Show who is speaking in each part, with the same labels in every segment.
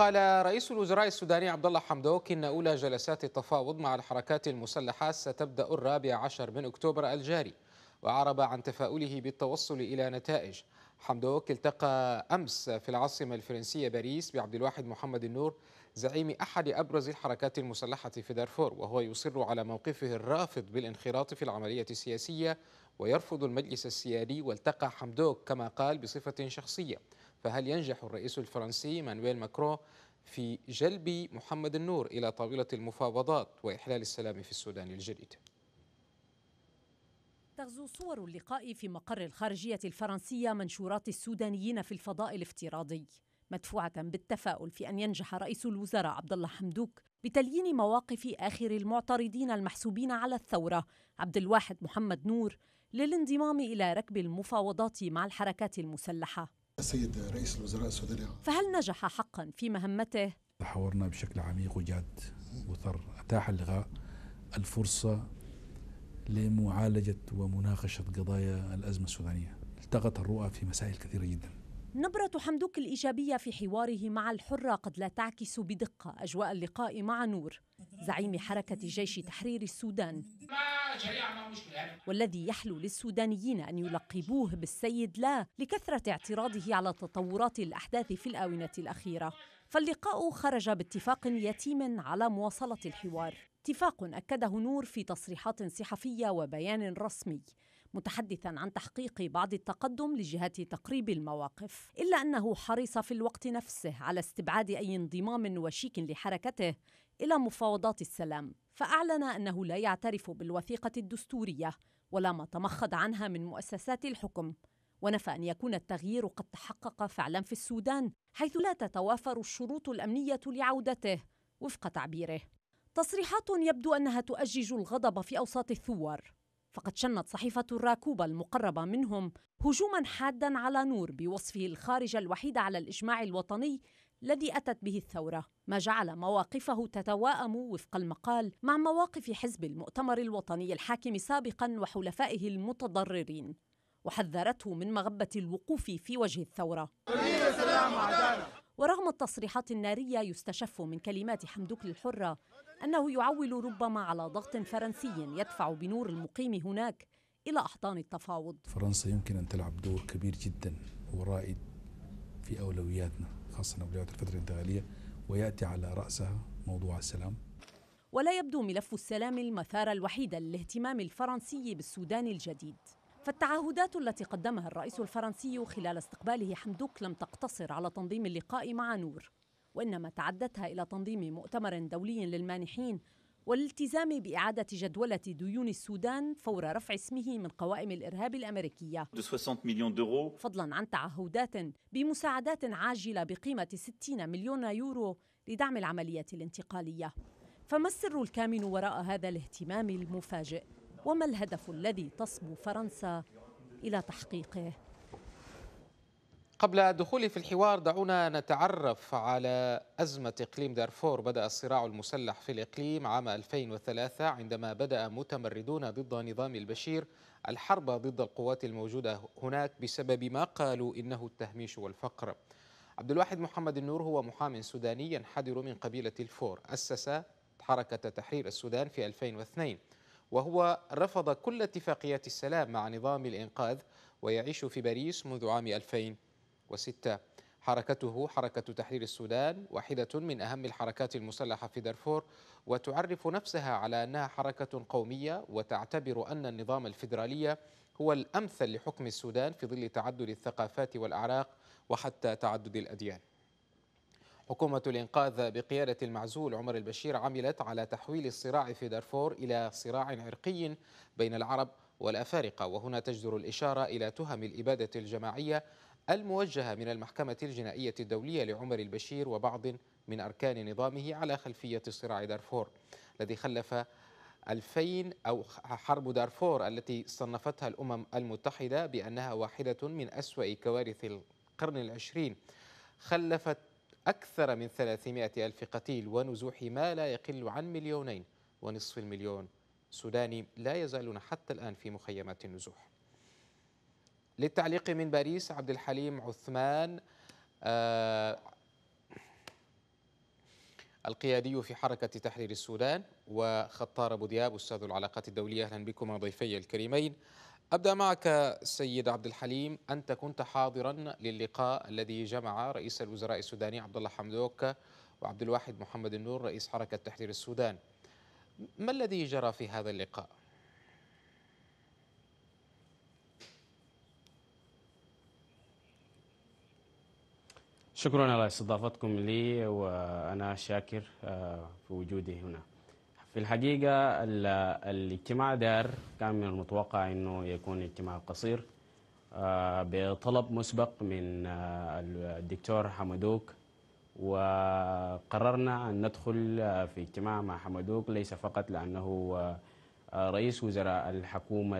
Speaker 1: قال رئيس الوزراء السوداني عبد الله حمدوك إن أولى جلسات التفاوض مع الحركات المسلحة ستبدأ الرابع عشر من أكتوبر الجاري وعرب عن تفاؤله بالتوصل إلى نتائج حمدوك التقى أمس في العاصمة الفرنسية باريس بعبد الواحد محمد النور زعيم أحد أبرز الحركات المسلحة في دارفور وهو يصر على موقفه الرافض بالانخراط في العملية السياسية ويرفض المجلس السيادي والتقى حمدوك كما قال بصفة شخصية فهل ينجح الرئيس الفرنسي مانويل ماكرون في جلب محمد النور إلى طاولة المفاوضات وإحلال السلام في السودان الجديد؟
Speaker 2: تغزو صور اللقاء في مقر الخارجية الفرنسية منشورات السودانيين في الفضاء الافتراضي مدفوعة بالتفاؤل في أن ينجح رئيس الوزراء عبد الله حمدوك بتليين مواقف آخر المعترضين المحسوبين على الثورة عبد الواحد محمد نور للانضمام إلى ركب المفاوضات مع الحركات المسلحة
Speaker 1: السيد رئيس الوزراء السوداني
Speaker 2: فهل نجح حقا في مهمته؟
Speaker 1: تحاورنا بشكل عميق وجاد وثر أتاح اللغاء
Speaker 3: الفرصة لمعالجة ومناقشة قضايا الأزمة السودانية التقت الرؤى في مسائل كثيرة جدا
Speaker 2: نبرة حمدوك الإيجابية في حواره مع الحرة قد لا تعكس بدقة أجواء اللقاء مع نور زعيم حركة جيش تحرير السودان والذي يحلو للسودانيين أن يلقبوه بالسيد لا لكثرة اعتراضه على تطورات الأحداث في الآونة الأخيرة فاللقاء خرج باتفاق يتيم على مواصلة الحوار اتفاق أكده نور في تصريحات صحفية وبيان رسمي متحدثا عن تحقيق بعض التقدم لجهة تقريب المواقف إلا أنه حريص في الوقت نفسه على استبعاد أي انضمام وشيك لحركته إلى مفاوضات السلام فأعلن أنه لا يعترف بالوثيقة الدستورية ولا ما تمخض عنها من مؤسسات الحكم ونفى أن يكون التغيير قد تحقق فعلا في السودان حيث لا تتوافر الشروط الأمنية لعودته وفق تعبيره تصريحات يبدو أنها تؤجج الغضب في أوساط الثوار فقد شنت صحيفة الراكوبة المقربة منهم هجوما حادا على نور بوصفه الخارج الوحيد على الإجماع الوطني الذي أتت به الثورة ما جعل مواقفه تتواءم وفق المقال مع مواقف حزب المؤتمر الوطني الحاكم سابقا وحلفائه المتضررين وحذرته من مغبة الوقوف في وجه الثورة ورغم التصريحات النارية يستشف من كلمات حمدوك الحرة أنه يعول ربما على ضغط فرنسي يدفع بنور المقيم هناك إلى أحضان التفاوض
Speaker 1: فرنسا يمكن أن تلعب دور كبير جدا ورائد في أولوياتنا خاصة أولويات الفترة الانتقالية ويأتي على رأسها موضوع السلام
Speaker 2: ولا يبدو ملف السلام المثار الوحيدة للاهتمام الفرنسي بالسودان الجديد فالتعهدات التي قدمها الرئيس الفرنسي خلال استقباله حمدوك لم تقتصر على تنظيم اللقاء مع نور وإنما تعدتها إلى تنظيم مؤتمر دولي للمانحين والالتزام بإعادة جدولة ديون السودان فور رفع اسمه من قوائم الإرهاب الأمريكية فضلا عن تعهدات بمساعدات عاجلة بقيمة 60 مليون يورو لدعم العملية الانتقالية فما السر الكامن وراء هذا الاهتمام المفاجئ وما الهدف الذي تصبو فرنسا إلى تحقيقه
Speaker 1: قبل دخولي في الحوار دعونا نتعرف على أزمة إقليم دارفور بدأ الصراع المسلح في الإقليم عام 2003 عندما بدأ متمردون ضد نظام البشير الحرب ضد القوات الموجودة هناك بسبب ما قالوا إنه التهميش والفقر عبد الواحد محمد النور هو محام سوداني ينحدر من قبيلة الفور أسس حركة تحرير السودان في 2002 وهو رفض كل اتفاقيات السلام مع نظام الإنقاذ ويعيش في باريس منذ عام 2000 وستة حركته حركة تحرير السودان واحدة من أهم الحركات المسلحة في دارفور وتعرف نفسها على أنها حركة قومية وتعتبر أن النظام الفيدرالي هو الأمثل لحكم السودان في ظل تعدد الثقافات والأعراق وحتى تعدد الأديان حكومة الإنقاذ بقيادة المعزول عمر البشير عملت على تحويل الصراع في دارفور إلى صراع عرقي بين العرب والأفارقة وهنا تجدر الإشارة إلى تهم الإبادة الجماعية الموجهة من المحكمة الجنائية الدولية لعمر البشير وبعض من أركان نظامه على خلفية صراع دارفور الذي خلف 2000 أو حرب دارفور التي صنفتها الأمم المتحدة بأنها واحدة من أسوأ كوارث القرن العشرين خلفت أكثر من 300 ألف قتيل ونزوح ما لا يقل عن مليونين ونصف المليون سوداني لا يزالون حتى الآن في مخيمات النزوح للتعليق من باريس عبد الحليم عثمان آه القيادي في حركة تحرير السودان وخطار أبو دياب أستاذ العلاقات الدولية أهلا بكما ضيفي الكريمين أبدأ معك سيد عبد الحليم أنت كنت حاضرا للقاء الذي جمع رئيس الوزراء السوداني عبد الله حمدوك وعبد الواحد محمد النور رئيس حركة تحرير السودان ما الذي جرى في هذا اللقاء؟
Speaker 4: شكرا على استضافتكم لي وأنا شاكر آه، في وجودي هنا في الحقيقة الاجتماع دار كان من المتوقع أنه يكون اجتماع قصير آه، بطلب مسبق من آه، الدكتور حمدوك وقررنا أن ندخل في اجتماع مع حمدوك ليس فقط لأنه رئيس وزراء الحكومة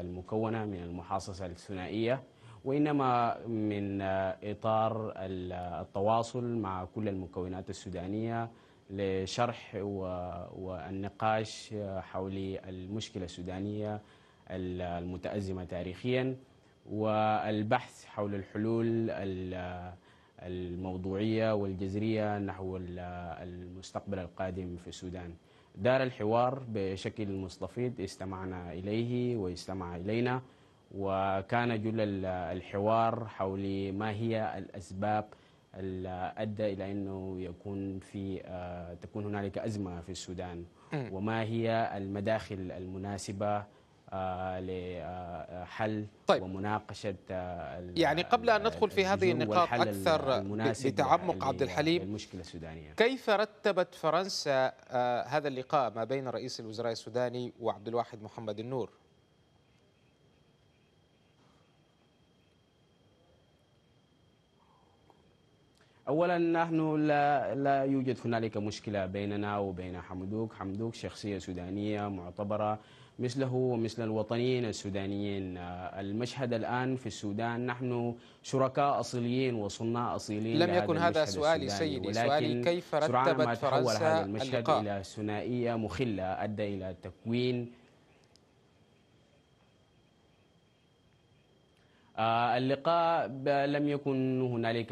Speaker 4: المكونة من المحاصصة الثنائية وإنما من آه، إطار التواصل مع كل المكونات السودانية لشرح والنقاش حول المشكلة السودانية المتأزمة تاريخيا والبحث حول الحلول الموضوعية والجذرية نحو المستقبل القادم في السودان دار الحوار بشكل مستفيض استمعنا إليه واستمع إلينا وكان جل الحوار حول ما هي الأسباب اللي أدى إلى أنه يكون في آه، تكون هنالك أزمة في السودان وما هي المداخل المناسبة آه، لحل آه، طيب. ومناقشة يعني
Speaker 1: قبل أن ندخل في هذه النقاط أكثر
Speaker 4: بتعمق عبد الحليم المشكلة السودانية
Speaker 1: كيف رتبت فرنسا هذا اللقاء ما بين رئيس الوزراء السوداني وعبد الواحد محمد النور؟ اولا
Speaker 4: نحن لا لا يوجد هنالك مشكله بيننا وبين حمدوك، حمدوك شخصيه سودانيه معتبره مثله ومثل الوطنيين السودانيين المشهد الآن في السودان نحن شركاء أصيلين وصناع أصيلين لم يكن هذا سؤالي سيدي سؤالي كيف رتبت فرنسا هذا المشهد اللقاء. إلى ثنائية مخلة أدى إلى تكوين آه، اللقاء لم يكن هنالك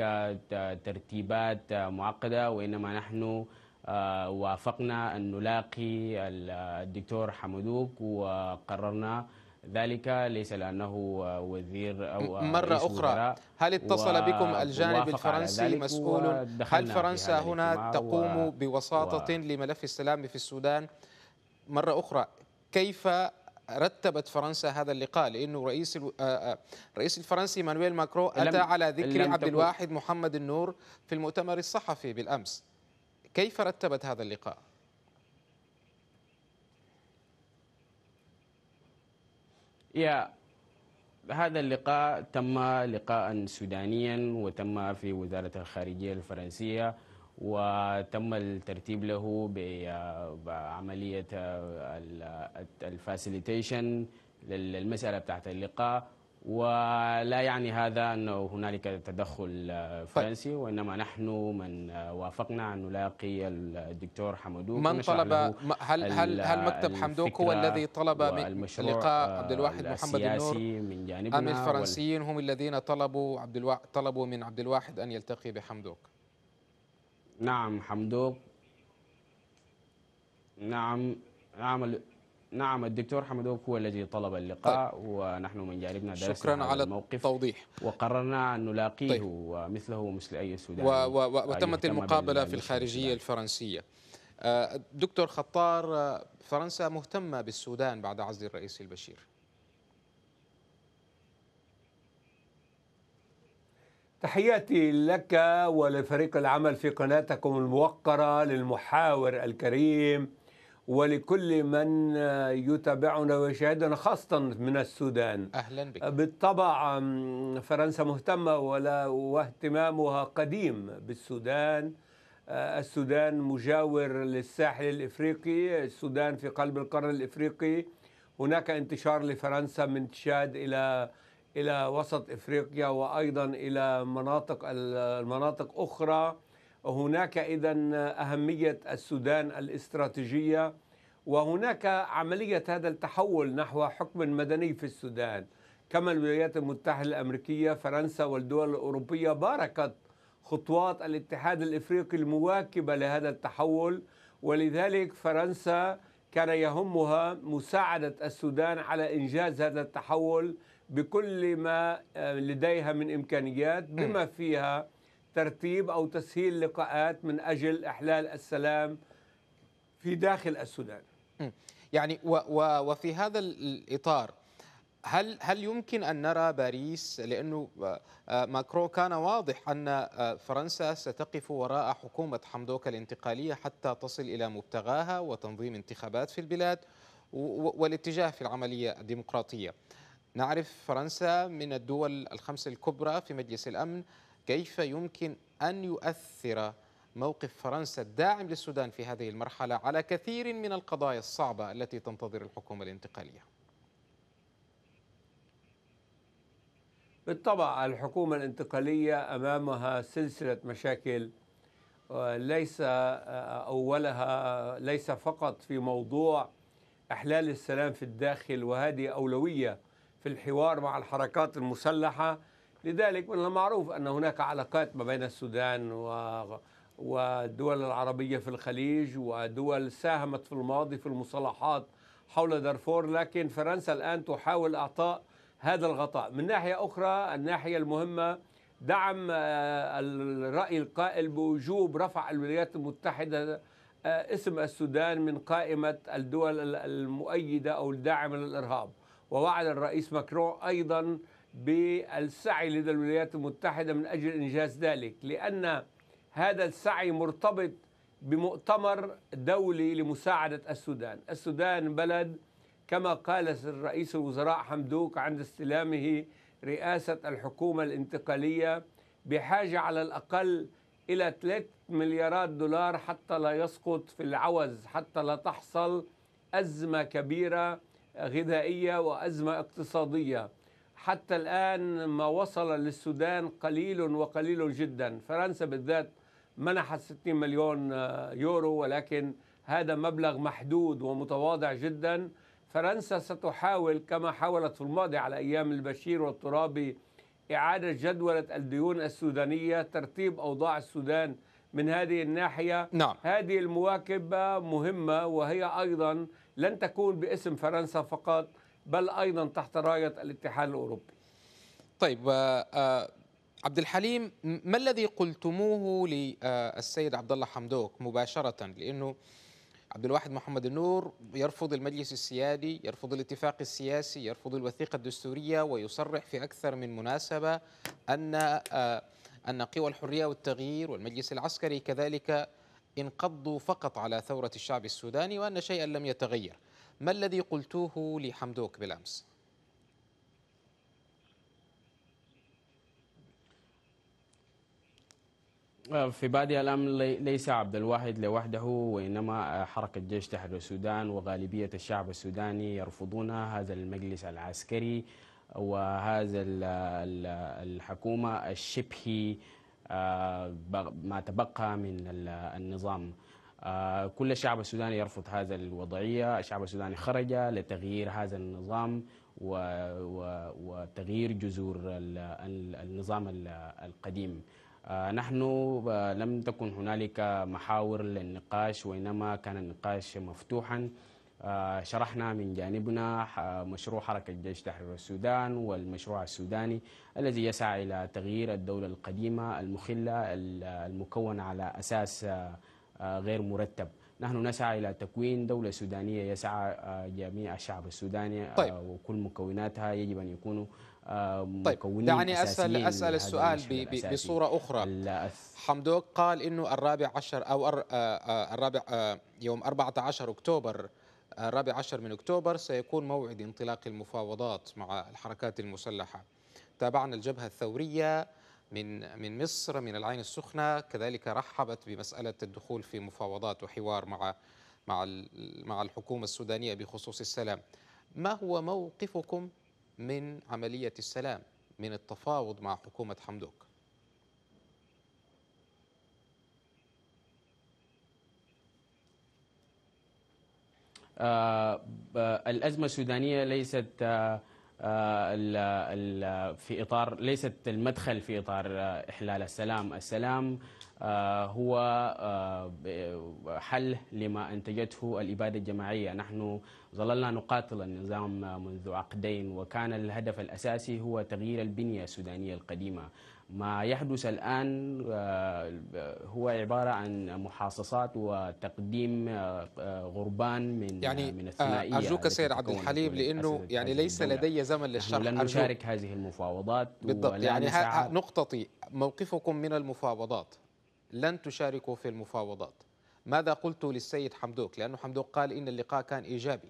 Speaker 4: ترتيبات معقدة وإنما نحن آه، وافقنا أن نلاقي الدكتور حمدوك وقررنا ذلك ليس لأنه آه، وزير أو مرة أخرى هل اتصل بكم الجانب الفرنسي مسؤول هل فرنسا هنا تقوم و... بوساطة
Speaker 1: و... لملف السلام في السودان مرة أخرى كيف رتبت فرنسا هذا اللقاء لانه رئيس الرئيس آه، آه، الفرنسي مانويل ماكرو اتى على ذكر عبد الواحد محمد النور في المؤتمر الصحفي بالامس كيف رتبت هذا اللقاء؟ يا هذا
Speaker 4: اللقاء تم لقاء سودانيا وتم في وزارة الخارجية الفرنسية وتم الترتيب له بعملية الفاسيليتيشن للمسألة بتاعت اللقاء ولا يعني هذا أنه هنالك تدخل فرنسي وإنما نحن من وافقنا أن نلاقي الدكتور حمدوك من طلب هل هل هل مكتب حمدوك هو الذي طلب من لقاء عبد الواحد محمد النور من جانبنا أم
Speaker 1: الفرنسيين هم الذين طلبوا عبد الوا... طلبوا من عبد الواحد أن يلتقي بحمدوك؟
Speaker 4: نعم حمدوق نعم نعم نعم الدكتور حمدوك هو الذي طلب اللقاء طيب. ونحن من جانبنا شكرا على التوضيح وقررنا أن نلاقيه طيب. ومثله ومثل أي سوداني و و وتمت المقابلة في
Speaker 1: الخارجية الفرنسية آه، دكتور خطار آه، فرنسا مهتمة بالسودان بعد عزل الرئيس البشير
Speaker 3: تحياتي لك ولفريق العمل في قناتكم الموقرة للمحاور الكريم ولكل من يتابعنا ويشاهدنا خاصة من السودان أهلا بك بالطبع فرنسا مهتمة ولا واهتمامها قديم بالسودان آه، السودان مجاور للساحل الإفريقي السودان في قلب القرن الإفريقي هناك انتشار لفرنسا من تشاد إلى إلى وسط إفريقيا وأيضا إلى مناطق المناطق أخرى هناك إذا أهمية السودان الاستراتيجية وهناك عملية هذا التحول نحو حكم مدني في السودان كما الولايات المتحدة الأمريكية فرنسا والدول الأوروبية باركت خطوات الاتحاد الإفريقي المواكبة لهذا التحول ولذلك فرنسا كان يهمها مساعدة السودان على إنجاز هذا التحول بكل ما آه، لديها من إمكانيات بما فيها ترتيب أو تسهيل لقاءات من أجل إحلال السلام في داخل السودان
Speaker 1: يعني و و وفي هذا الإطار هل هل يمكن ان نرى باريس لانه آه، آه، ماكرو كان واضح ان فرنسا ستقف وراء حكومه حمدوك الانتقاليه حتى تصل الى مبتغاها وتنظيم انتخابات في البلاد والاتجاه في العمليه الديمقراطيه. نعرف فرنسا من الدول الخمس الكبرى في مجلس الأمن كيف يمكن أن يؤثر موقف فرنسا الداعم للسودان في هذه المرحلة على كثير من القضايا الصعبة
Speaker 3: التي تنتظر الحكومة الانتقالية بالطبع الحكومة الانتقالية أمامها سلسلة مشاكل ليس أولها ليس فقط في موضوع إحلال السلام في الداخل وهذه أولوية في الحوار مع الحركات المسلحة لذلك من المعروف أن هناك علاقات ما بين السودان و والدول العربية في الخليج ودول ساهمت في الماضي في المصالحات حول دارفور لكن فرنسا الآن تحاول إعطاء هذا الغطاء من ناحية أخرى الناحية المهمة دعم آه، الرأي القائل بوجوب رفع الولايات المتحدة آه، اسم السودان من قائمة الدول المؤيدة أو الداعمة للإرهاب ووعد الرئيس ماكرون أيضا بالسعي لدى الولايات المتحدة من أجل إنجاز ذلك لأن هذا السعي مرتبط بمؤتمر دولي لمساعدة السودان السودان بلد كما قال الرئيس الوزراء حمدوك عند استلامه رئاسة الحكومة الانتقالية بحاجة على الأقل إلى 3 مليارات دولار حتى لا يسقط في العوز حتى لا تحصل أزمة كبيرة غذائية وأزمة اقتصادية حتى الآن ما وصل للسودان قليل وقليل جدا فرنسا بالذات منحت 60 مليون يورو ولكن هذا مبلغ محدود ومتواضع جدا فرنسا ستحاول كما حاولت في الماضي على أيام البشير والترابي إعادة جدولة الديون السودانية ترتيب أوضاع السودان من هذه الناحية نعم. هذه المواكبة مهمة وهي أيضا لن تكون باسم فرنسا فقط بل ايضا تحت رايه الاتحاد الاوروبي. طيب آه، آه، عبد الحليم ما الذي قلتموه للسيد
Speaker 1: عبد الله حمدوك مباشره لانه عبد الواحد محمد النور يرفض المجلس السيادي، يرفض الاتفاق السياسي، يرفض الوثيقه الدستوريه ويصرح في اكثر من مناسبه ان آه، ان قوى الحريه والتغيير والمجلس العسكري كذلك انقضوا فقط على ثورة الشعب السوداني وأن شيئا لم يتغير ما الذي قلتوه لحمدوك بالأمس؟ آه، في بادئ
Speaker 4: الامر ليس عبد الواحد لوحده وانما آه، حركه جيش تحرير السودان وغالبيه الشعب السوداني يرفضون هذا المجلس العسكري وهذا الحكومه الشبه آه، ما تبقى من النظام آه، كل الشعب السوداني يرفض هذا الوضعية الشعب السوداني خرج لتغيير هذا النظام وتغيير جذور النظام القديم آه، نحن لم تكن هنالك محاور للنقاش وإنما كان النقاش مفتوحا آه، شرحنا من جانبنا آه، مشروع حركة جيش تحرير السودان والمشروع السوداني الذي يسعى إلى تغيير الدولة القديمة المخلة المكونة على أساس آه، غير مرتب نحن نسعى إلى تكوين دولة سودانية يسعى جميع الشعب السوداني طيب. وكل مكوناتها يجب أن يكونوا طيب دعني أسأل, أسأل السؤال بصورة
Speaker 1: أخرى حمدوك قال أنه الرابع عشر أو الرابع يوم 14 أكتوبر الرابع عشر من أكتوبر سيكون موعد انطلاق المفاوضات مع الحركات المسلحة تابعنا الجبهة الثورية من من مصر من العين السخنة كذلك رحبت بمسألة الدخول في مفاوضات وحوار مع مع مع الحكومة السودانية بخصوص السلام ما هو موقفكم من عملية السلام من التفاوض مع حكومة حمدوك آه،
Speaker 4: الأزمة السودانية ليست آه، آه، في إطار ليست المدخل في إطار إحلال السلام السلام هو حل لما أنتجته الإبادة الجماعية نحن ظللنا نقاتل النظام منذ عقدين وكان الهدف الأساسي هو تغيير البنية السودانية القديمة ما يحدث الآن آه، هو عبارة عن محاصصات وتقديم آه، غربان من يعني آه، من الثنائية أرجوك سيد عبد الحليم لأنه يعني ليس لدي
Speaker 1: زمن للشرح لن نشارك هذه المفاوضات بالضبط يعني نقطتي موقفكم من المفاوضات لن تشاركوا في المفاوضات ماذا قلت للسيد حمدوك لأنه حمدوك قال إن اللقاء كان إيجابي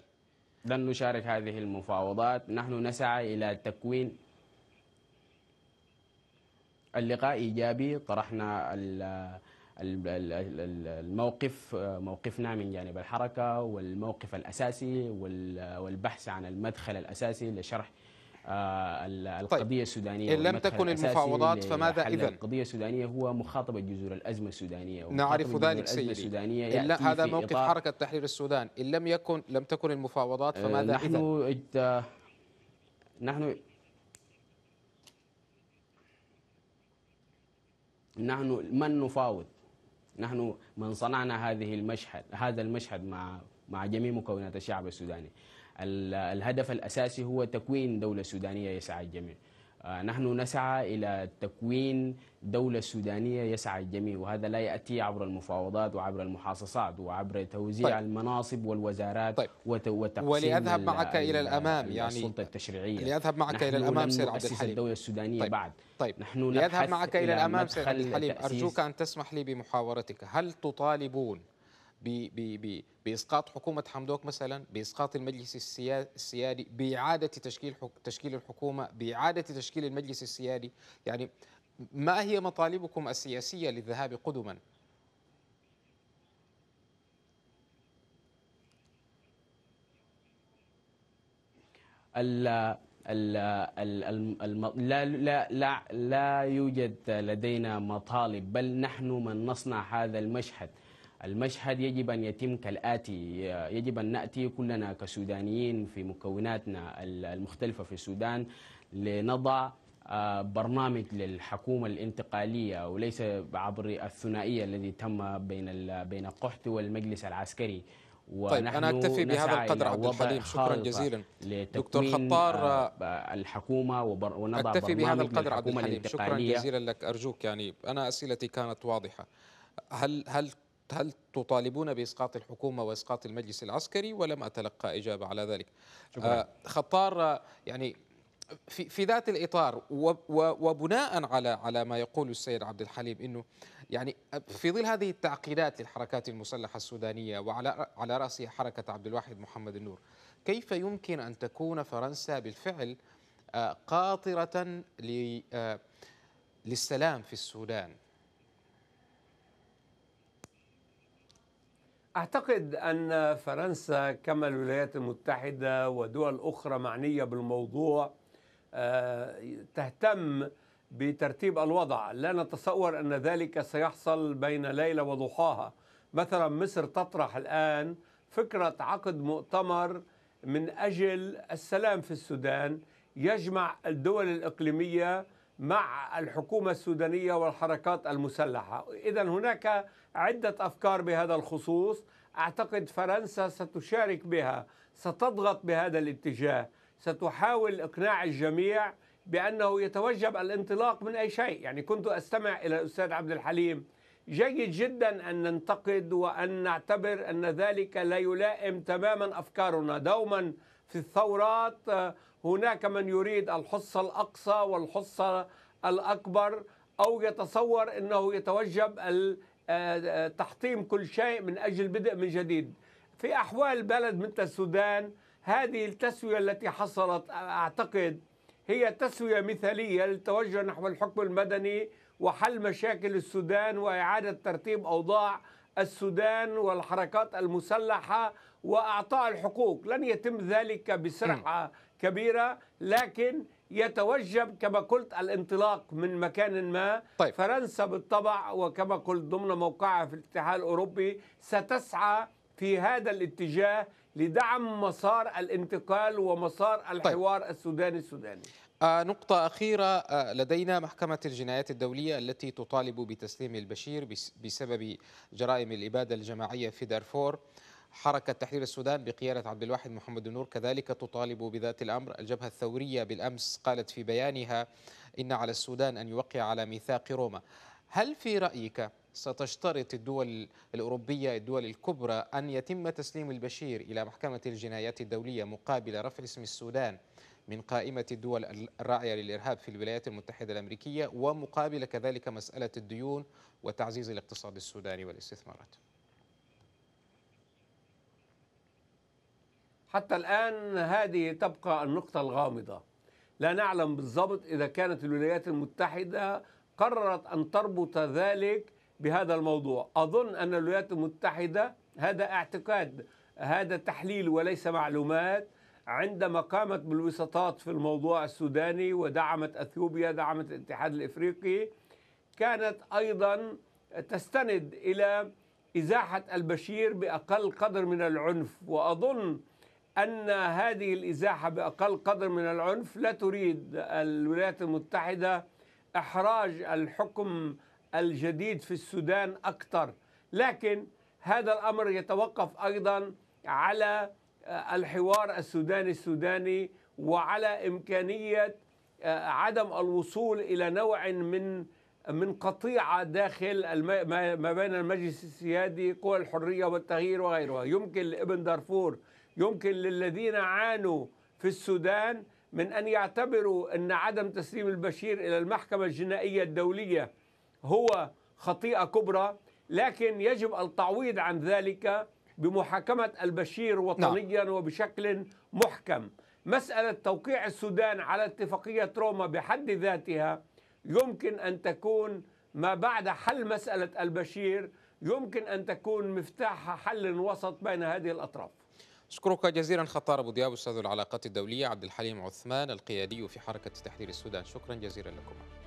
Speaker 1: لن نشارك هذه المفاوضات نحن نسعى إلى تكوين
Speaker 4: اللقاء ايجابي طرحنا الموقف موقفنا من جانب الحركه والموقف الاساسي والبحث عن المدخل الاساسي لشرح آه، طيب، القضيه طيب. السودانيه ان لم تكن المفاوضات فماذا اذا القضيه السودانيه هو مخاطبه جذور الازمه السودانيه نعرف ذلك سيدي السودانيه إلا هذا موقف
Speaker 1: حركه تحرير السودان ان لم يكن لم تكن المفاوضات آه، فماذا نحن
Speaker 4: اذا نحن نحن من نفاوض نحن من صنعنا هذه المشهد هذا المشهد مع مع جميع مكونات الشعب السوداني الهدف الأساسي هو تكوين دولة سودانية يسعى الجميع آه، نحن نسعى إلى تكوين دولة سودانية يسعى الجميع وهذا لا يأتي عبر المفاوضات وعبر المحاصصات وعبر توزيع طيب. المناصب والوزارات طيب. وتقسيم ولأذهب معك إلى الأمام يعني السلطة التشريعية لأذهب معك إلى الأمام سير عبد الحليم الدولة السودانية طيب. بعد طيب نحن لأذهب معك إلى, الأمام سير عبد الحليم أرجوك
Speaker 1: أن تسمح لي بمحاورتك هل تطالبون باسقاط حكومه حمدوك مثلا باسقاط المجلس السيادي باعاده تشكيل تشكيل الحكومه باعاده تشكيل المجلس السيادي يعني ما هي مطالبكم السياسيه للذهاب قدما
Speaker 4: ال لا, لا, لا, لا يوجد لدينا مطالب بل نحن من نصنع هذا المشهد المشهد يجب أن يتم كالآتي يجب أن نأتي كلنا كسودانيين في مكوناتنا المختلفة في السودان لنضع آه، برنامج للحكومة الانتقالية وليس عبر الثنائية الذي تم بين بين قحط والمجلس العسكري طيب أنا أكتفي بهذا القدر عبد الحليم شكرا جزيلا دكتور خطار آه، آه، الحكومة ونضع أكتفي بهذا القدر عبد الحليم شكرا جزيلا
Speaker 1: لك أرجوك يعني أنا أسئلتي كانت واضحة هل هل هل تطالبون بإسقاط الحكومة وإسقاط المجلس العسكري ولم أتلقى إجابة على ذلك آه خطار يعني في, في ذات الإطار وبناء على على ما يقول السيد عبد الحليم أنه يعني في ظل هذه التعقيدات للحركات المسلحة السودانية وعلى على رأسها حركة عبد الواحد محمد النور كيف يمكن أن تكون فرنسا بالفعل آه، قاطرة
Speaker 3: آه، للسلام في السودان أعتقد أن فرنسا كما الولايات المتحدة ودول أخرى معنية بالموضوع آه، تهتم بترتيب الوضع لا نتصور أن ذلك سيحصل بين ليلة وضحاها مثلا مصر تطرح الآن فكرة عقد مؤتمر من أجل السلام في السودان يجمع الدول الإقليمية مع الحكومة السودانية والحركات المسلحة إذا هناك عدة أفكار بهذا الخصوص أعتقد فرنسا ستشارك بها ستضغط بهذا الاتجاه ستحاول إقناع الجميع بأنه يتوجب الانطلاق من أي شيء يعني كنت أستمع إلى الأستاذ عبد الحليم جيد جدا أن ننتقد وأن نعتبر أن ذلك لا يلائم تماما أفكارنا دوما في الثورات هناك من يريد الحصة الأقصى والحصة الأكبر أو يتصور أنه يتوجب آه، آه، تحطيم كل شيء من أجل بدء من جديد في أحوال بلد مثل السودان هذه التسوية التي حصلت أعتقد هي تسوية مثالية للتوجه نحو الحكم المدني وحل مشاكل السودان وإعادة ترتيب أوضاع السودان والحركات المسلحة وأعطاء الحقوق لن يتم ذلك بسرعة نعم. كبيرة لكن يتوجب كما قلت الانطلاق من مكان ما طيب. فرنسا بالطبع وكما قلت ضمن موقعها في الاتحاد الأوروبي ستسعى في هذا الاتجاه لدعم مسار الانتقال ومسار طيب. الحوار طيب. السوداني السوداني
Speaker 1: آه، نقطة أخيرة آه، لدينا محكمة الجنايات الدولية التي تطالب بتسليم البشير بسبب جرائم الإبادة الجماعية في دارفور حركة تحرير السودان بقيادة عبد الواحد محمد النور كذلك تطالب بذات الأمر الجبهة الثورية بالأمس قالت في بيانها إن على السودان أن يوقع على ميثاق روما هل في رأيك ستشترط الدول الأوروبية الدول الكبرى أن يتم تسليم البشير إلى محكمة الجنايات الدولية مقابل رفع اسم السودان من قائمة الدول الراعية للإرهاب في الولايات المتحدة الأمريكية ومقابل كذلك مسألة الديون وتعزيز الاقتصاد السوداني
Speaker 3: والاستثمارات حتى الآن هذه تبقى النقطة الغامضة لا نعلم بالضبط إذا كانت الولايات المتحدة قررت أن تربط ذلك بهذا الموضوع أظن أن الولايات المتحدة هذا اعتقاد هذا تحليل وليس معلومات عندما قامت بالوساطات في الموضوع السوداني ودعمت اثيوبيا دعمت الاتحاد الافريقي كانت ايضا تستند الى ازاحه البشير باقل قدر من العنف واظن ان هذه الازاحه باقل قدر من العنف لا تريد الولايات المتحده احراج الحكم الجديد في السودان اكثر لكن هذا الامر يتوقف ايضا على الحوار السوداني السوداني وعلى إمكانية آه، عدم الوصول إلى نوع من من قطيعة داخل ما بين المجلس السيادي قوى الحرية والتغيير وغيرها يمكن لابن دارفور يمكن للذين عانوا في السودان من أن يعتبروا أن عدم تسليم البشير إلى المحكمة الجنائية الدولية هو خطيئة كبرى لكن يجب التعويض عن ذلك بمحاكمة البشير وطنيا نعم. وبشكل محكم مسألة توقيع السودان على اتفاقية روما بحد ذاتها يمكن أن تكون ما بعد حل مسألة البشير يمكن أن تكون مفتاح حل وسط بين هذه الأطراف أشكرك جزيلا خطار
Speaker 1: أبو دياب أستاذ العلاقات الدولية عبد الحليم عثمان القيادي في حركة تحرير السودان شكرا جزيلا لكم